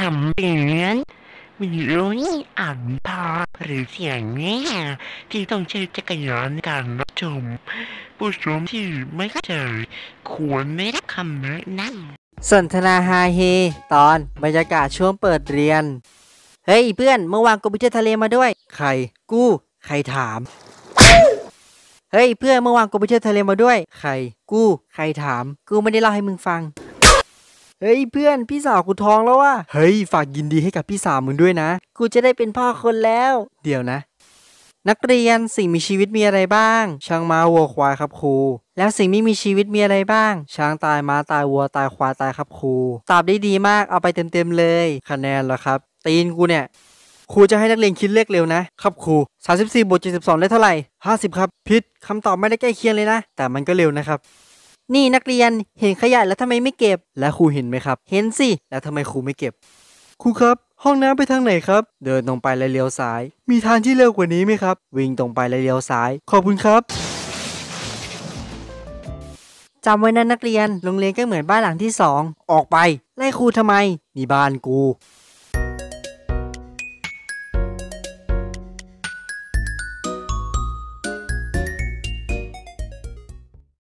คำเตือนมีรุ่นอ่านภาพหรือเสียงแง่ที่ต้องใช้จักรยานในการรับชมผู้ชมที่ไม่เข้าใจควรไม่รับคำแนะนำสนทนาฮาเฮ ตอนบรรยากาศช่วงเปิดเรียนเฮ้ยเพื่อนเมื่อวานกูไปเที่ยวทะเลมาด้วย ใครกู้ใครถาม เฮ้ยเพื่อนเมื่อวานกูไปเที่ยวทะเลมาด้วย ใคร กู้ใครถาม กูไม่ได้เล่าให้มึงฟังเฮ้ย เพื่อนพี่สาวกูท้องแล้วว่ะ เฮ้ยฝากยินดีให้กับพี่สาวมึงด้วยนะ กูจะได้เป็นพ่อคนแล้ว เดี๋ยวนะ นักเรียนสิ่งมีชีวิตมีอะไรบ้าง ช้างม้าวัวควายครับครู แล้วสิ่งไม่มีชีวิตมีอะไรบ้าง ช้างตายม้าตายวัวตายควายตายครับครู ตอบได้ดีมากเอาไปเต็มๆเลย คะแนนเหรอครับ ตีนกูเนี่ยครูจะให้นักเรียนคิดเลขเร็วนะครับครู34บวก72ได้เท่าไหร่ 50 ครับพิษคำตอบไม่ได้ใกล้เคียงเลยนะ แต่มันก็เร็วนะครับนี่นักเรียนเห็นขยะแล้วทำไมไม่เก็บ และครูเห็นไหมครับ เห็นสิ แล้วทำไมครูไม่เก็บ ครูครับ ห้องน้ำไปทางไหนครับ เดินตรงไปเลยเลี้ยวซ้าย มีทางที่เร็วกว่านี้ไหมครับ วิ่งตรงไปเลยเลี้ยวซ้าย ขอบคุณครับ จำไว้นะนักเรียน โรงเรียนก็เหมือนบ้านหลังที่สอง ออกไปไล่ครูทำไมนี่บ้านกู